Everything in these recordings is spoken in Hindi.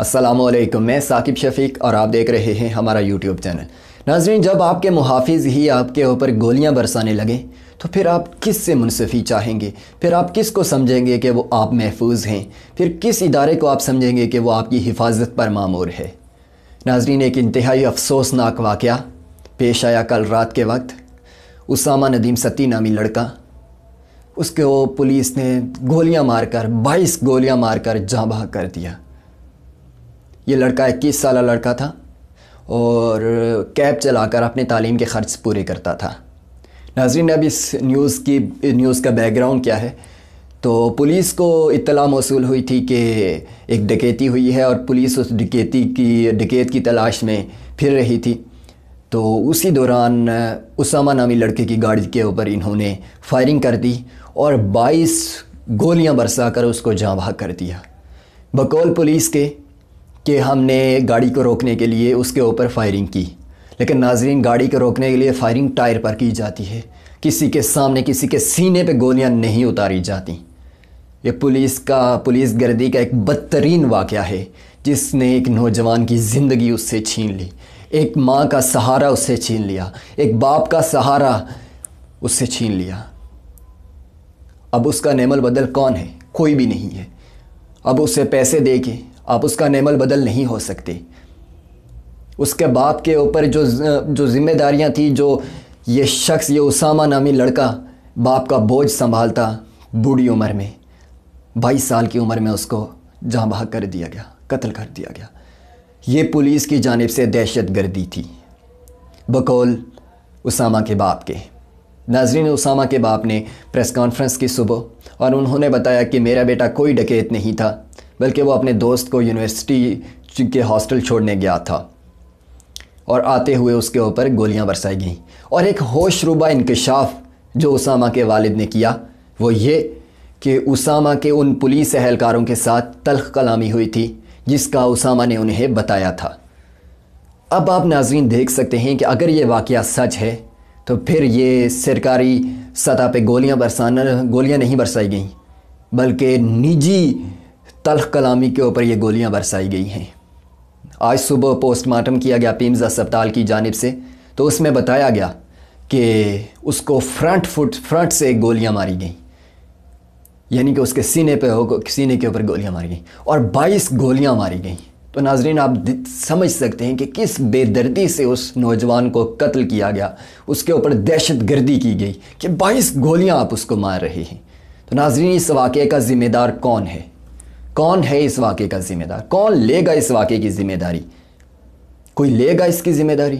असलम मैं साकिब शफीक और आप देख रहे हैं हमारा यूट्यूब चैनल नाजरीन जब आपके मुहाफ़ ही आपके ऊपर गोलियां बरसाने लगें तो फिर आप किस से मुनसफ़ी चाहेंगे फिर आप किस को समझेंगे कि वो आप महफूज हैं फिर किस इदारे को आप समझेंगे कि वो आपकी हिफाजत पर मामूर है नाजरीन एक इंतहाई अफसोसनाक वाक़ पेश आया कल रात के वक्त उसामा नदीम सती नामी लड़का उसको पुलिस ने गोलियां मारकर 22 गोलियां मारकर जाँ बहा कर दिया ये लड़का इक्कीस साल लड़का था और कैब चलाकर अपने तालीम के ख़र्च पूरे करता था नाजरीन अब इस न्यूज़ की न्यूज़ का बैकग्राउंड क्या है तो पुलिस को इतला मौसू हुई थी कि एक डकैती हुई है और पुलिस उस डकैती की डकैत की तलाश में फिर रही थी तो उसी दौरान उसामा नामी लड़के की गाड़ी के ऊपर इन्होंने फायरिंग कर दी और 22 गोलियां बरसाकर उसको जाँ कर दिया बकौल पुलिस के कि हमने गाड़ी को रोकने के लिए उसके ऊपर फायरिंग की लेकिन नाजरीन गाड़ी को रोकने के लिए फायरिंग टायर पर की जाती है किसी के सामने किसी के सीने पे गोलियां नहीं उतारी जाती ये पुलिस का पुलिस गर्दी का एक बदतरीन वाक़ है जिसने एक नौजवान की ज़िंदगी उससे छीन ली एक माँ का सहारा उससे छीन लिया एक बाप का सहारा उससे छीन लिया अब उसका नेमल बदल कौन है कोई भी नहीं है अब उसे पैसे दे के आप उसका नेमल बदल नहीं हो सकते उसके बाप के ऊपर जो जो जिम्मेदारियाँ थी जो ये शख्स ये उसामा नामी लड़का बाप का बोझ संभालता बूढ़ी उम्र में बाईस साल की उम्र में उसको जहाँ बहा कर दिया गया कत्ल कर दिया गया ये पुलिस की जानब से दहशत गर्दी थी बकौल उसामा के बाप के नाजरीन उसामा के बाप ने प्रेस कॉन्फ्रेंस की सुबह और उन्होंने बताया कि मेरा बेटा कोई डकैत नहीं था बल्कि वो अपने दोस्त को यूनिवर्सिटी के हॉस्टल छोड़ने गया था और आते हुए उसके ऊपर गोलियां बरसाई गईं और एक होशरुबा इंकशाफ जो उसामा के वालिद ने किया वो ये कि उसामा के उन पुलिस अहलकारों के साथ तलख कलामी हुई थी जिसका उसामा ने उन्हें बताया था अब आप नाजरीन देख सकते हैं कि अगर ये वाक़ सच है तो फिर ये सरकारी सतह पे गोलियां बरसाना गोलियां नहीं बरसाई गईं बल्कि निजी तलख कलामी के ऊपर ये गोलियां बरसाई गई हैं आज सुबह पोस्टमार्टम किया गया पीम्स अस्पताल की जानब से तो उसमें बताया गया कि उसको फ्रंट फुट फ्रंट से गोलियां मारी गई यानी कि उसके सीने पे हो सीने के ऊपर गोलियां मारी गई और 22 गोलियां मारी गई तो नाजरीन आप समझ सकते हैं कि किस बेदर्दी से उस नौजवान को कत्ल किया गया उसके ऊपर दहशत गर्दी की गई कि 22 गोलियां आप उसको मार रहे हैं तो नाजरीन इस वाक़े का ज़िम्मेदार कौन है कौन है इस वाक़े का ज़िम्मेदार कौन लेगा इस वाक़े की ज़िम्मेदारी कोई लेगा इसकी ज़िम्मेदारी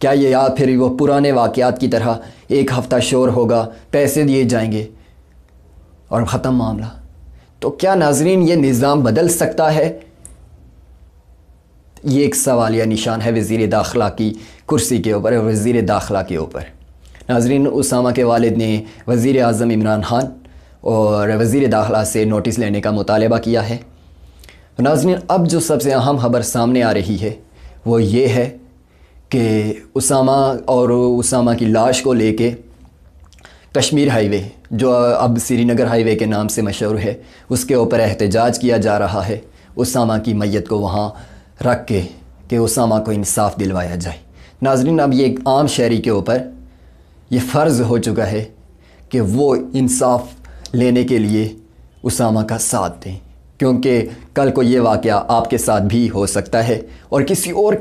क्या ये या फिर वो पुराने वाक़ात की तरह एक हफ़्ता शोर होगा पैसे दिए जाएंगे और ख़त्म मामला तो क्या नाजरीन ये निज़ाम बदल सकता है ये एक सवाल या निशान है वज़ी दाखिला की कुर्सी के ऊपर वज़ी दाखिला के ऊपर नाजरीन उसामा के वालद ने वज़ी अजम इमरान खान और वज़ी दाखिला से नोटिस लेने का मुतालबा किया है नाजन अब जो सबसे अहम खबर सामने आ रही है वो ये है कि उसामा और उसामा की लाश को लेके कश्मीर हाईवे जो अब श्रीनगर हाईवे के नाम से मशहूर है उसके ऊपर एहतजाज किया जा रहा है उसामा की मैत को वहाँ रख के कि उसामा को इंसाफ दिलवाया जाए नाजरीन अब ये एक आम शहरी के ऊपर ये फ़र्ज़ हो चुका है कि वो इंसाफ लेने के लिए उसामा का साथ दें क्योंकि कल को ये वाक़ आपके साथ भी हो सकता है और किसी और के